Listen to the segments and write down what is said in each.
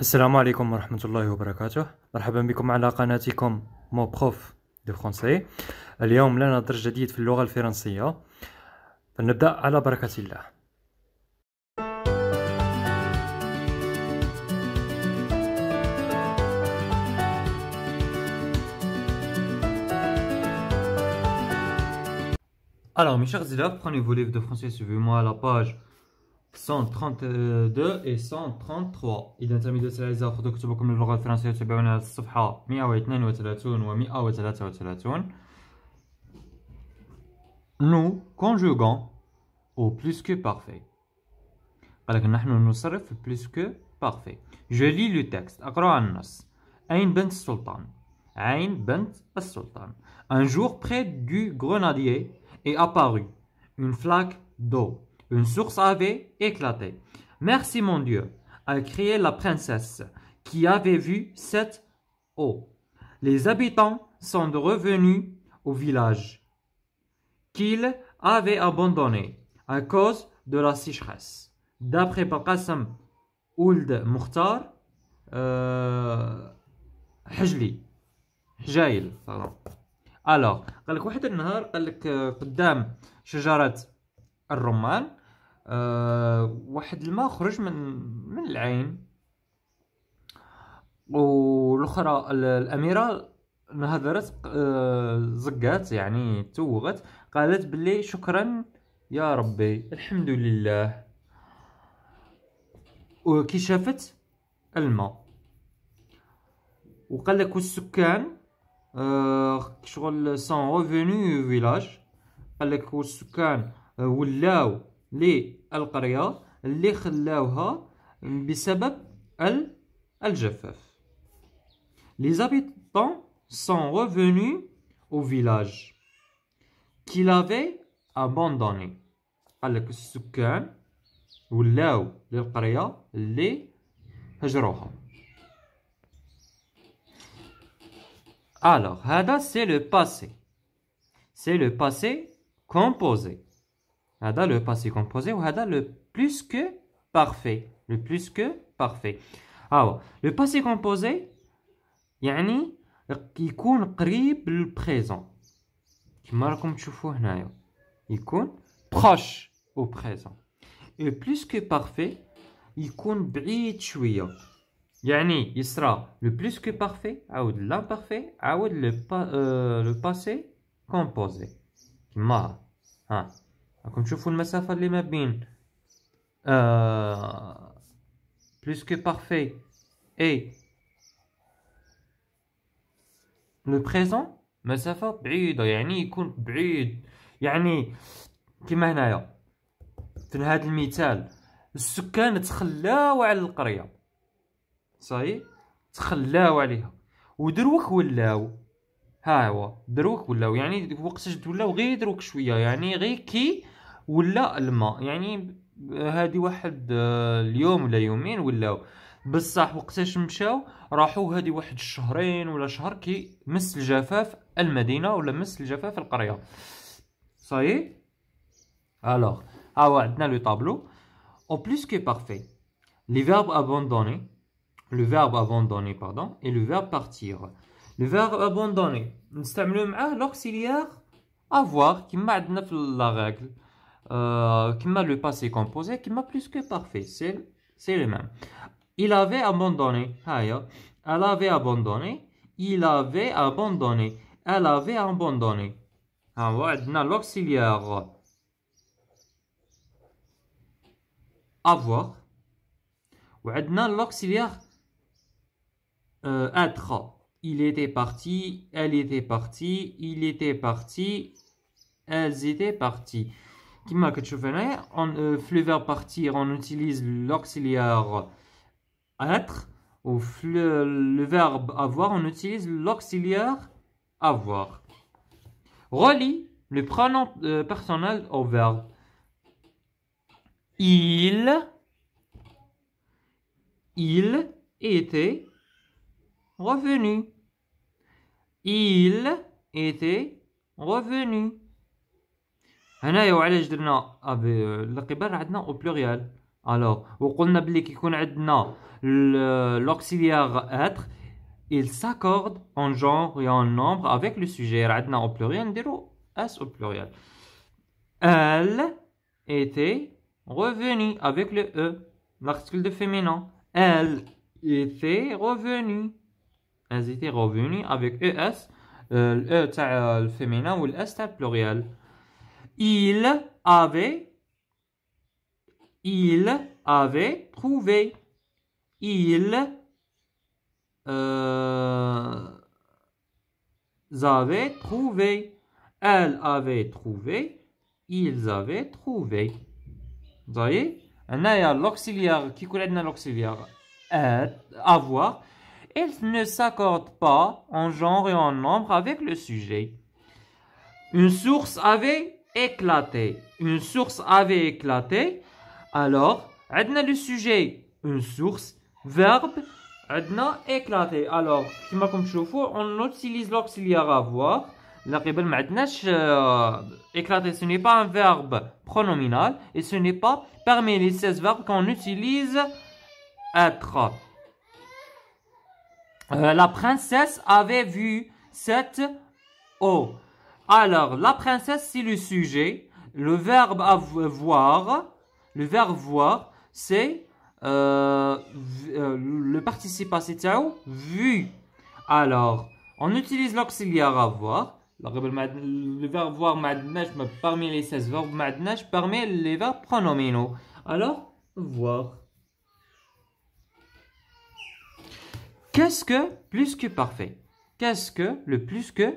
السلام عليكم ورحمة الله وبركاته مرحبا بكم على قناتكم مو بروف دو فرونسي اليوم لنا درس جديد في اللغة الفرنسية فلنبدأ على بركة الله Alors mes chers élèves, prenez vos livres de français, suivez-moi à la page 132 et 133. إذا تلميذ اللغة الفرنسية تابعونا على الصفحة 132 et 133. Nous conjuguons au plus que parfait. قالك نحن نصرف plus que parfait. Je lis le texte. أقرأ النص. عين bint Sultan. عين bint Sultan. Un jour près du grenadier est apparu une flaque d'eau. Une source avait éclaté. Merci mon Dieu, a crié la princesse, qui avait vu cette eau. Les habitants sont revenus au village qu'ils avaient abandonné à cause de la sécheresse. D'après Baqassam Ould Mukhtar, euh, حجلي جايل آه، واحد الماء خرج من من العين والاخرى الاميره نهضرت آه، زقات يعني توغت قالت بلي شكرا يا ربي الحمد لله وكي شافت الماء وقال لك السكان آه، شغل سان ريفينو فيلاج قال لك السكان ولاو لي Les habitants sont revenus au village qu'il avait abandonné. Alors, Hada, c'est le passé. C'est le passé composé le passé composé ou le plus que parfait le plus que parfait ah le passé composé est proche au présent et plus que parfait compte بعيد شويه il sera le plus que parfait عاود l'imparfait عاود le, euh, le passé composé un راكم تشوفوا المسافه اللي ما بين بلوس كو بارفي اي لو بريزون مسافه بعيده يعني يكون بعيد يعني كما هنايا في هذا المثال السكان تخلاو على القريه صحيح تخلاو عليها ودروك ولاو ها هو دروك ولاو يعني وقتاش ولاو غير دروك شويه يعني غير كي ولا الماء يعني هادي واحد آه، اليوم ولا يومين ولا بصح وقتاش مشاو راحوا هادي واحد الشهرين ولا شهر كي مس الجفاف المدينه ولا مس الجفاف القريه صاي الوغ هو عندنا لو طابلو او بلوس كو بارفي لي فيرب ابوندوني لو فيرب ابوندوني باردون اي لو فيرب بارتير لو فيرب ابوندوني نستعملو معاه لوكسيليير افوار كيما عندنا في لا ريغل Euh, qui m'a le passé composé, qui m'a plus que parfait, c'est le même. Il avait abandonné, hein. elle avait abandonné, il avait abandonné, elle avait abandonné. l'auxiliaire ah avoir, l'auxiliaire euh, être. Il était parti, elle était partie, il était parti, elles étaient parties qui en partir, on utilise l'auxiliaire être, ou le verbe avoir, on utilise l'auxiliaire avoir. Relie le pronom euh, personnel au verbe. Il, il était revenu. Il était revenu. هنايا وعلاش درنا افي القبال عندنا او بلوريال الوغ وقلنا بلي كيكون عندنا لوكسيليار اتر il s'accorde en genre et en nombre avec le sujet عندنا au pluriel نديرو s au pluriel elle était revenue avec le e l'article de féminin elle était revenue elles étaient revenues avec es euh, le e تاع le والاس تاع البلوريال il avait, il avait trouvé. Il euh, avaient trouvé. Elle avait trouvé. Ils avaient trouvé. Vous voyez On a l'auxiliaire qui connaît l'auxiliaire avoir. Elle ne s'accorde pas en genre et en nombre avec le sujet. Une source avait éclaté. Une source avait éclaté. Alors, a le sujet, une source, verbe, a éclaté. Alors, tu on utilise l'auxiliaire avoir. La قبل ما euh, éclaté, ce n'est pas un verbe pronominal et ce n'est pas parmi les 16 verbes qu'on utilise être. Euh, la princesse avait vu cette eau. Alors, la princesse, c'est le sujet. Le verbe avoir, le verbe voir, c'est euh, euh, le participe passé vu. Alors, on utilise l'auxiliaire avoir. Le verbe voir parmi les 16 verbes parmi les verbes pronominaux. Alors, voir. Qu'est-ce que plus que parfait Qu'est-ce que le plus que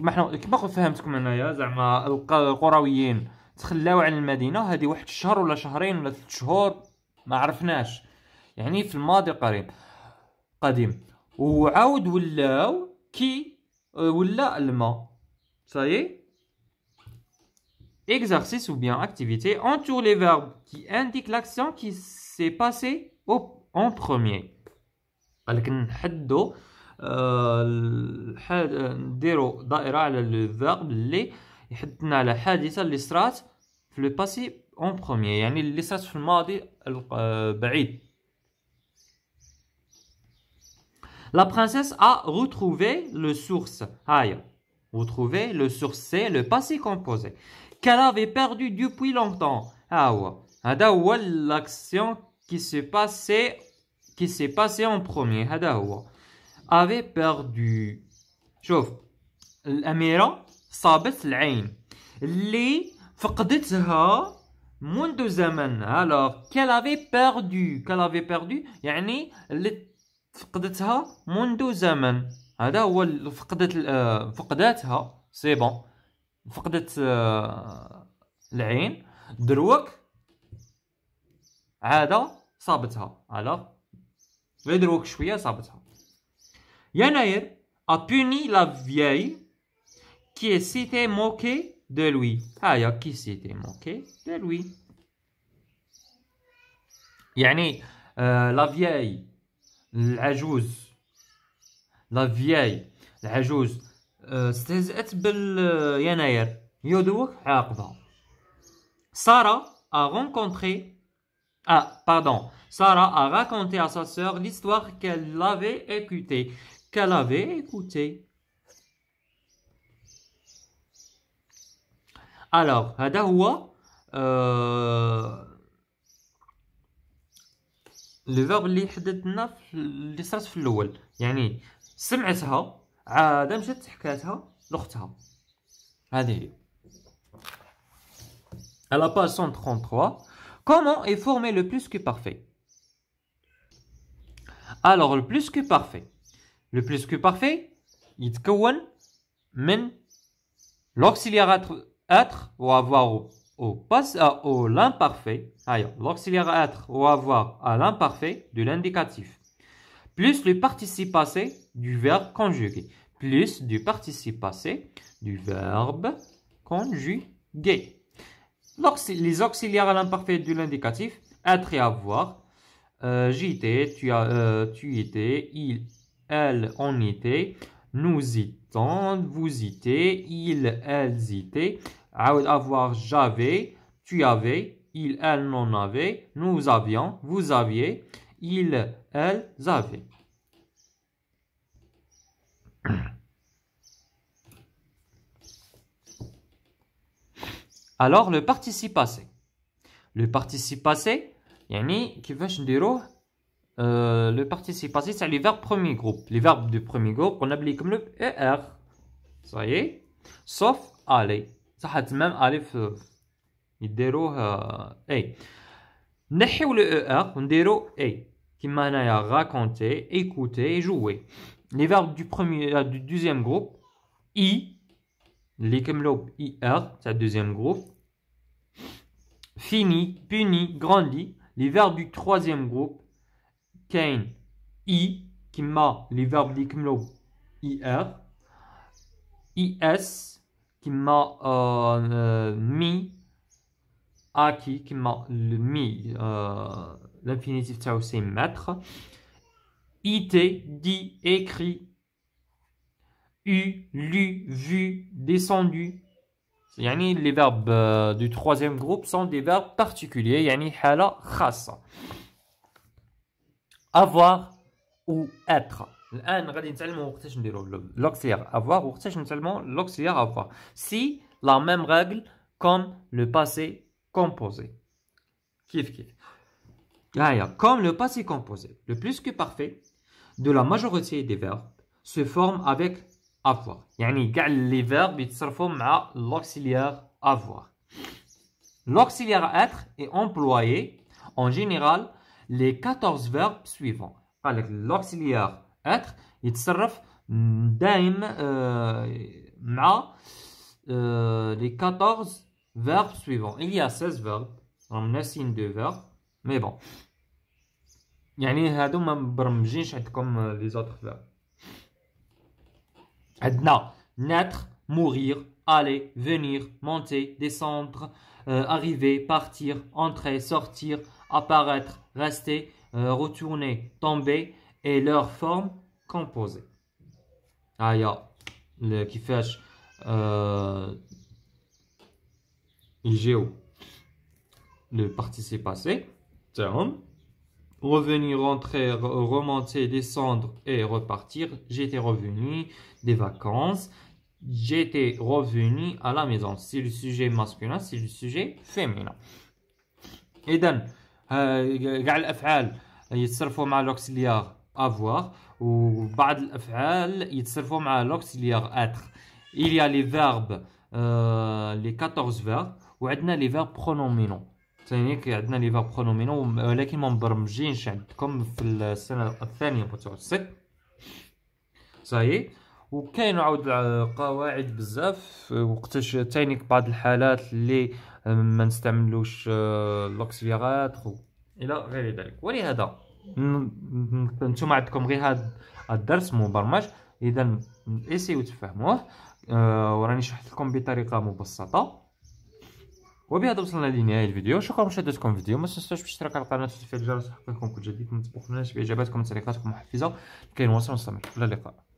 كما حنا كما فهمتكم انايا زعما القرويين تخلاو على المدينه هذه واحد الشهر ولا شهرين ولا ثلاث شهور ما عرفناش يعني في الماضي قريب قديم وعاود ولاو كي آه، ولا الماء صايي exercice ou bien اكتيفيتي entoure لي فيرب كي انديك لاكسيون كي سي باسي او اون بروميير قالك نحدو نديرو دائره على لو فيرب اللي يحدنا على حادثه اللي صرات في لو باسي اون بروميير يعني اللي صرات في الماضي بعيد La princesse a retrouvé le source. Haya. Retrouvé le source, c'est le passé composé. Qu'elle avait perdu depuis longtemps. Awa. Hadawa, l'action qui s'est passée, qui s'est passée en premier. Hadawa. افي بيردو شوف الأميرة صابت العين اللي فقدتها منذ زمن الوغ كيل افي بيردو كيل افي بيردو يعني اللي فقدتها منذ زمن هذا هو فقدت فقداتها سي بون فقدت آه، العين دروك عاده صابتها الوغ غير دروك شويه صابتها Yanaïr a puni la vieille qui s'était moquée de lui. Ah, qui s'était moquée de lui. Yani, euh, la vieille, la vieille la vieille s'est Sarah a rencontré ah pardon Sarah a raconté à sa soeur l'histoire qu'elle avait écoutée qu'elle avait écouté. Alors, هذا هو لو فيرب اللي حددنا في اللي صارت في الاول يعني سمعتها عاد مشات حكاتها لاختها هذه هي à la page 133 comment est formé le plus que parfait alors le plus que parfait le plus que parfait, one, من l'auxiliaire être ou avoir au, à euh, au l'imparfait, l'auxiliaire être ou avoir à l'imparfait de l'indicatif, plus le participe passé du verbe conjugué, plus du participe passé du verbe conjugué. Les auxiliaires à l'imparfait de l'indicatif, être et avoir, euh, j'étais, tu, euh, tu étais, il elle, on était, nous étions, vous étiez, il, elles étaient, avoir j'avais, tu avais, il, elle n'en avait, nous avions, vous aviez, Il, elles avaient. Alors le participe passé. Le participe passé, يعني كيفاش نديروه euh, le participe passé, c'est les verbes premier groupe. Les verbes du premier groupe, on les comme le ER. Ça y est. Sauf aller. Ça a même aller. Il déroule A. Euh, nest le ER On déroule A. Qui m'a raconté, écouté et joué. Les verbes du, premier, euh, du deuxième groupe, I. Les comme le IR, er, c'est le deuxième groupe. Fini, puni, grandi. Les verbes du troisième groupe, kain i, qui verbes verbes verbes يكملوا ir ار mi m'a mi, Aki, euh, qui l'infinitif tao c'est mettre. IT dit écrit. U lu vu descendu. Yani les verbes euh, du troisième groupe sont des verbes particuliers. Yani hala khassa avoir ou être. الان غادي نتعلموا seulement l'auxiliaire avoir c'est l'auxiliaire avoir si la même règle comme le passé composé Kif ah, comme le passé composé le plus que parfait de la majorité des verbes se forme avec avoir يعني les verbes se forment à l'auxiliaire avoir l'auxiliaire être est employé en général les 14 verbes suivants. L'auxiliaire être يتصرف دائم مع les 14 verbes suivants. Il y a 16 verbes. On راهم signe دو فيرب مي بون يعني هادو ما مبرمجينش عندكم لي زوتر verbes. عندنا euh, naître mourir aller venir monter descendre euh, arriver partir entrer sortir apparaître, rester, euh, retourner, tomber et leur forme composée. Aya, ah, le qui fait euh, géo, le participe passé, terme, revenir, rentrer, remonter, descendre et repartir. J'étais revenu des vacances. J'étais revenu à la maison. C'est le sujet masculin, c'est le sujet féminin. Et كاع الافعال يتصرفوا مع لوكسيليار افوار وبعض الافعال يتصرفوا مع لوكسيليار اتر il y a les verbes euh, les 14 verbes وعندنا لي فيرب برونومينو ثاني عندنا لي فيرب برونومينو ولكن ما مبرمجينش عندكم في السنه الثانيه متوسط صحيح وكاين عاود آه، قواعد بزاف وقتاش تانيك بعض الحالات اللي ما نستعملوش آه، لوكسيليغاتر الى غير ذلك ولهذا انتم عندكم غير هذا الدرس مبرمج اذا ايسيو تفهموه آه، وراني شرحت لكم بطريقه مبسطه وبهذا وصلنا لنهايه الفيديو شكرا لمشاهدتكم الفيديو ما تنساوش الاشتراك على القناه وتفعيل الجرس لتحقيقكم كل جديد ما تبخلوناش باجاباتكم وتعليقاتكم المحفزه كاين نواصل نستمر الى اللقاء